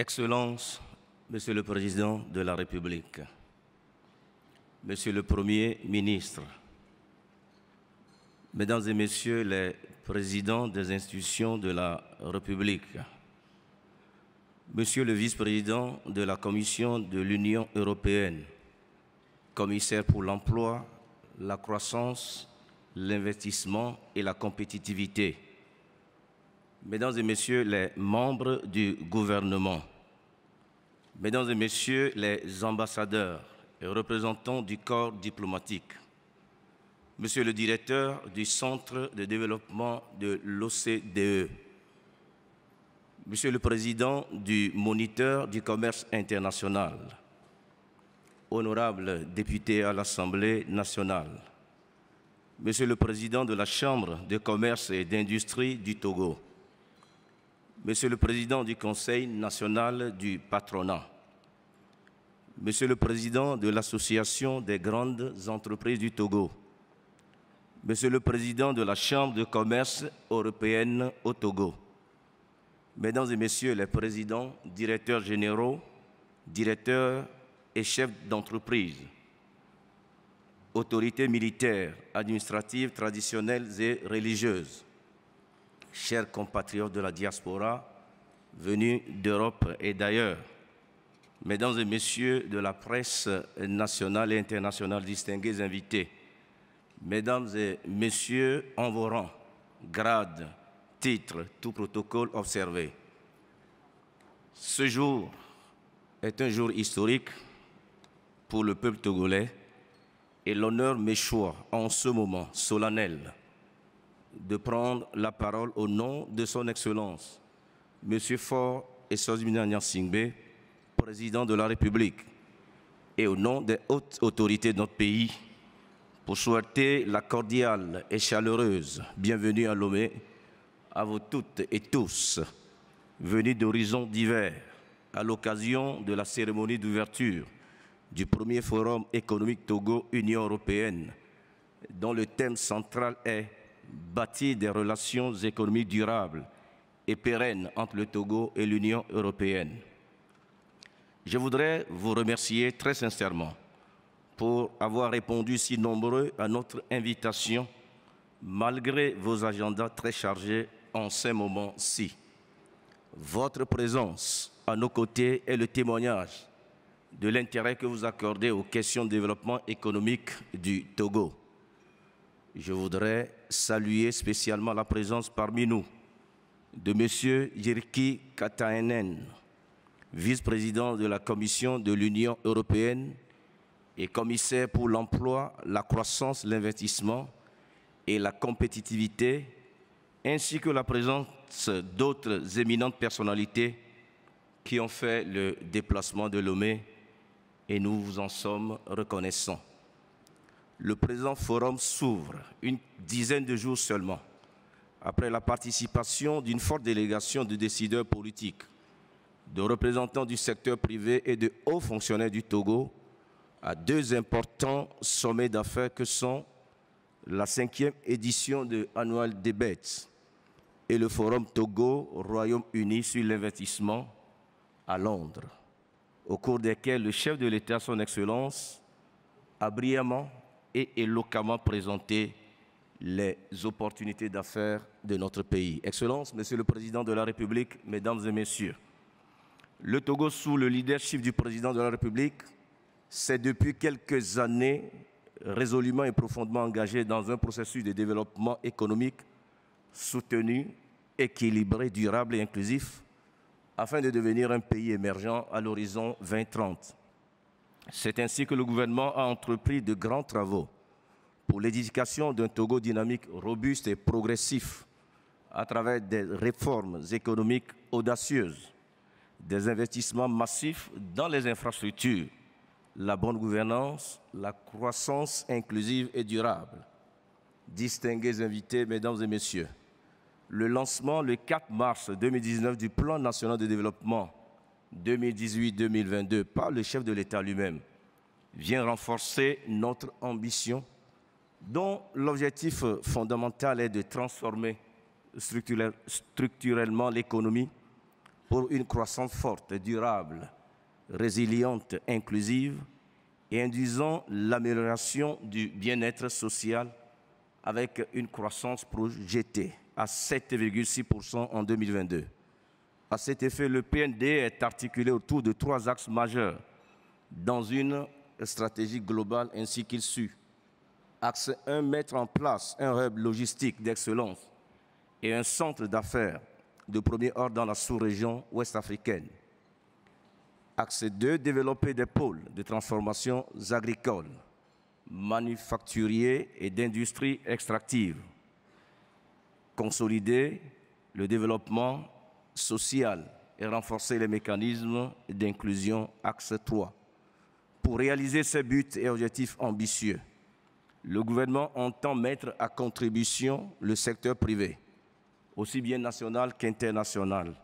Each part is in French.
Excellences, Monsieur le Président de la République, Monsieur le Premier ministre, Mesdames et Messieurs les présidents des institutions de la République, Monsieur le vice-président de la Commission de l'Union européenne, commissaire pour l'emploi, la croissance, l'investissement et la compétitivité, Mesdames et Messieurs les membres du gouvernement, Mesdames et Messieurs les ambassadeurs et représentants du corps diplomatique, Monsieur le directeur du Centre de développement de l'OCDE, Monsieur le Président du Moniteur du commerce international, honorable député à l'Assemblée nationale, Monsieur le Président de la Chambre de commerce et d'industrie du Togo, Monsieur le Président du Conseil national du patronat, Monsieur le Président de l'Association des grandes entreprises du Togo, Monsieur le Président de la Chambre de commerce européenne au Togo, Mesdames et Messieurs les Présidents, directeurs généraux, directeurs et chefs d'entreprise, autorités militaires, administratives, traditionnelles et religieuses, chers compatriotes de la diaspora venus d'Europe et d'ailleurs, mesdames et messieurs de la presse nationale et internationale, distingués invités, mesdames et messieurs en vos rangs, grades, titres, tout protocole observé. Ce jour est un jour historique pour le peuple togolais et l'honneur m'échoit en ce moment solennel de prendre la parole au nom de son Excellence, M. Faure et Sozimina président de la République, et au nom des hautes autorités de notre pays, pour souhaiter la cordiale et chaleureuse bienvenue à Lomé à vous toutes et tous, venus d'horizons divers, à l'occasion de la cérémonie d'ouverture du premier Forum économique Togo-Union européenne, dont le thème central est bâti des relations économiques durables et pérennes entre le Togo et l'Union européenne. Je voudrais vous remercier très sincèrement pour avoir répondu si nombreux à notre invitation, malgré vos agendas très chargés en ces moments-ci. Votre présence à nos côtés est le témoignage de l'intérêt que vous accordez aux questions de développement économique du Togo. Je voudrais saluer spécialement la présence parmi nous de M. Jirki Katainen, vice-président de la Commission de l'Union européenne et commissaire pour l'emploi, la croissance, l'investissement et la compétitivité, ainsi que la présence d'autres éminentes personnalités qui ont fait le déplacement de Lomé et nous vous en sommes reconnaissants le présent forum s'ouvre une dizaine de jours seulement après la participation d'une forte délégation de décideurs politiques, de représentants du secteur privé et de hauts fonctionnaires du Togo à deux importants sommets d'affaires que sont la cinquième édition de Annual Debates et le Forum Togo-Royaume-Uni sur l'investissement à Londres, au cours desquels le chef de l'État, son Excellence, a brillamment et éloquemment présenter les opportunités d'affaires de notre pays. Excellences, Monsieur le Président de la République, Mesdames et Messieurs, le Togo, sous le leadership du Président de la République, s'est depuis quelques années résolument et profondément engagé dans un processus de développement économique soutenu, équilibré, durable et inclusif, afin de devenir un pays émergent à l'horizon 2030. C'est ainsi que le gouvernement a entrepris de grands travaux pour l'édification d'un Togo dynamique robuste et progressif à travers des réformes économiques audacieuses, des investissements massifs dans les infrastructures, la bonne gouvernance, la croissance inclusive et durable. Distingués invités, mesdames et messieurs, le lancement le 4 mars 2019 du Plan national de développement 2018-2022 par le chef de l'État lui-même vient renforcer notre ambition dont l'objectif fondamental est de transformer structurellement l'économie pour une croissance forte, durable, résiliente, inclusive et induisant l'amélioration du bien-être social avec une croissance projetée à 7,6% en 2022. À cet effet, le PND est articulé autour de trois axes majeurs dans une stratégie globale ainsi qu'il suit. Axe 1, mettre en place un hub logistique d'excellence et un centre d'affaires de premier ordre dans la sous-région ouest-africaine. Axe 2, développer des pôles de transformation agricole, manufacturiers et d'industrie extractive. Consolider le développement social et renforcer les mécanismes d'inclusion axe 3. Pour réaliser ces buts et objectifs ambitieux, le gouvernement entend mettre à contribution le secteur privé, aussi bien national qu'international,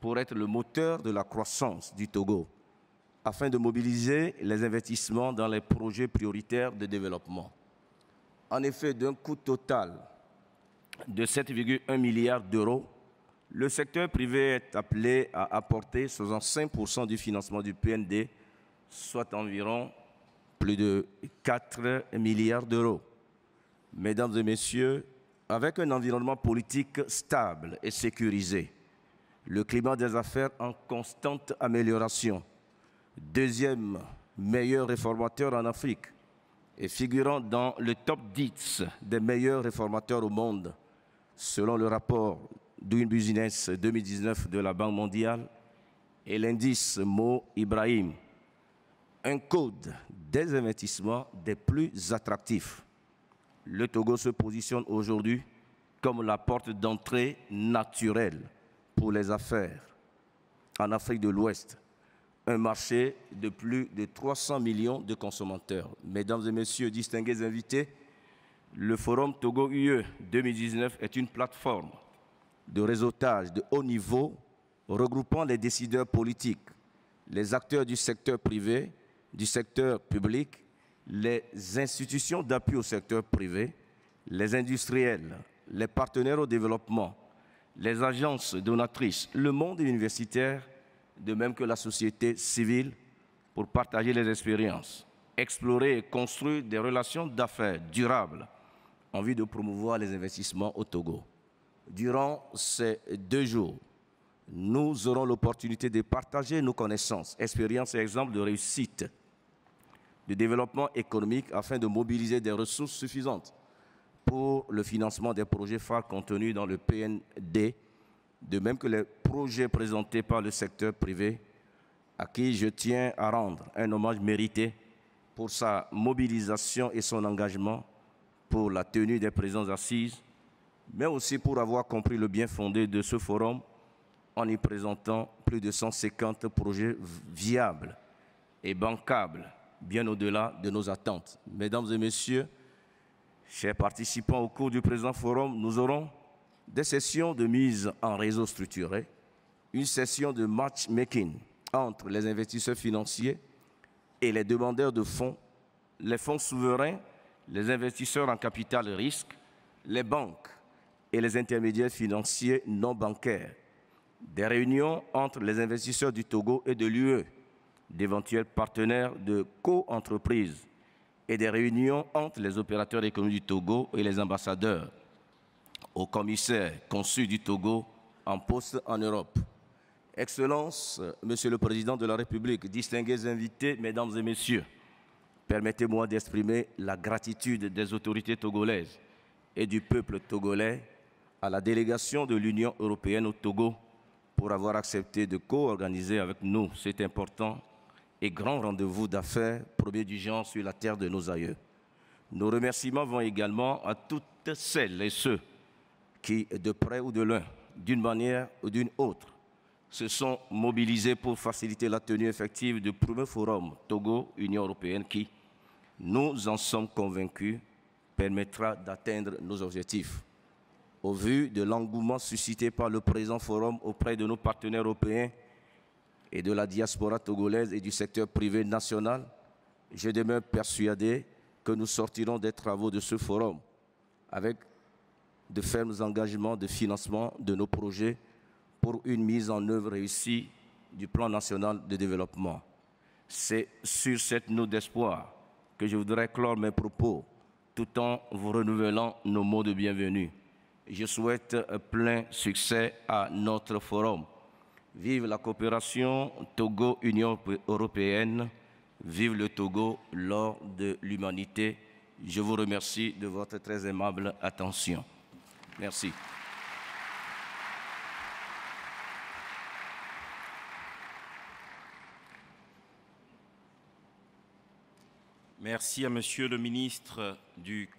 pour être le moteur de la croissance du Togo, afin de mobiliser les investissements dans les projets prioritaires de développement. En effet, d'un coût total de 7,1 milliards d'euros, le secteur privé est appelé à apporter 65% du financement du PND, soit environ plus de 4 milliards d'euros. Mesdames et messieurs, avec un environnement politique stable et sécurisé, le climat des affaires en constante amélioration, deuxième meilleur réformateur en Afrique et figurant dans le top 10 des meilleurs réformateurs au monde, selon le rapport Doing Business 2019 de la Banque mondiale et l'indice Mo Ibrahim, un code des investissements des plus attractifs. Le Togo se positionne aujourd'hui comme la porte d'entrée naturelle pour les affaires en Afrique de l'Ouest, un marché de plus de 300 millions de consommateurs. Mesdames et messieurs, distingués invités, le Forum Togo UE 2019 est une plateforme de réseautage de haut niveau regroupant les décideurs politiques, les acteurs du secteur privé, du secteur public, les institutions d'appui au secteur privé, les industriels, les partenaires au développement, les agences donatrices, le monde universitaire, de même que la société civile, pour partager les expériences, explorer et construire des relations d'affaires durables en vue de promouvoir les investissements au Togo. Durant ces deux jours, nous aurons l'opportunité de partager nos connaissances, expériences et exemples de réussite, de développement économique afin de mobiliser des ressources suffisantes pour le financement des projets phares contenus dans le PND, de même que les projets présentés par le secteur privé, à qui je tiens à rendre un hommage mérité pour sa mobilisation et son engagement pour la tenue des présences assises mais aussi pour avoir compris le bien fondé de ce forum en y présentant plus de 150 projets viables et bancables, bien au-delà de nos attentes. Mesdames et messieurs, chers participants, au cours du présent forum, nous aurons des sessions de mise en réseau structuré, une session de matchmaking entre les investisseurs financiers et les demandeurs de fonds, les fonds souverains, les investisseurs en capital risque, les banques, et les intermédiaires financiers non bancaires, des réunions entre les investisseurs du Togo et de l'UE, d'éventuels partenaires de co-entreprises et des réunions entre les opérateurs économiques du Togo et les ambassadeurs, aux commissaires conçus du Togo en poste en Europe. Excellence, Monsieur le Président de la République, distingués invités, Mesdames et Messieurs, permettez-moi d'exprimer la gratitude des autorités togolaises et du peuple togolais à la délégation de l'Union européenne au Togo pour avoir accepté de co-organiser avec nous cet important et grand rendez-vous d'affaires premier du genre sur la terre de nos aïeux. Nos remerciements vont également à toutes celles et ceux qui, de près ou de loin, d'une manière ou d'une autre, se sont mobilisés pour faciliter la tenue effective du premier forum Togo-Union européenne qui, nous en sommes convaincus, permettra d'atteindre nos objectifs. Au vu de l'engouement suscité par le présent forum auprès de nos partenaires européens et de la diaspora togolaise et du secteur privé national, je demeure persuadé que nous sortirons des travaux de ce forum avec de fermes engagements de financement de nos projets pour une mise en œuvre réussie du plan national de développement. C'est sur cette note d'espoir que je voudrais clore mes propos tout en vous renouvelant nos mots de bienvenue. Je souhaite plein succès à notre forum. Vive la coopération Togo-Union européenne. Vive le Togo, l'or de l'humanité. Je vous remercie de votre très aimable attention. Merci. Merci à Monsieur le ministre du